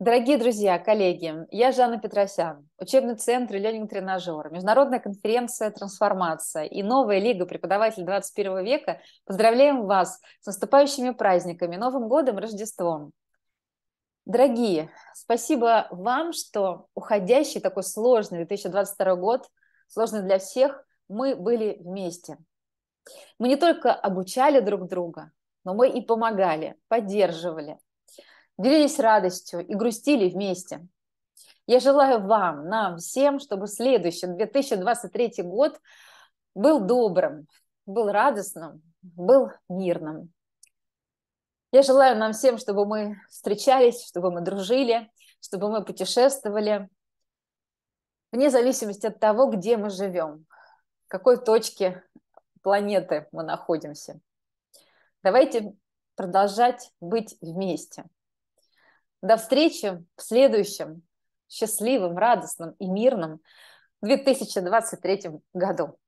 Дорогие друзья, коллеги, я Жанна Петросян, учебный центр «Ленинг-тренажер», международная конференция «Трансформация» и новая лига преподавателей 21 века. Поздравляем вас с наступающими праздниками, Новым годом, Рождеством! Дорогие, спасибо вам, что уходящий такой сложный 2022 год, сложный для всех, мы были вместе. Мы не только обучали друг друга, но мы и помогали, поддерживали – делились радостью и грустили вместе. Я желаю вам, нам, всем, чтобы следующий 2023 год был добрым, был радостным, был мирным. Я желаю нам всем, чтобы мы встречались, чтобы мы дружили, чтобы мы путешествовали, вне зависимости от того, где мы живем, в какой точке планеты мы находимся. Давайте продолжать быть вместе – до встречи в следующем счастливом, радостном и мирном 2023 году.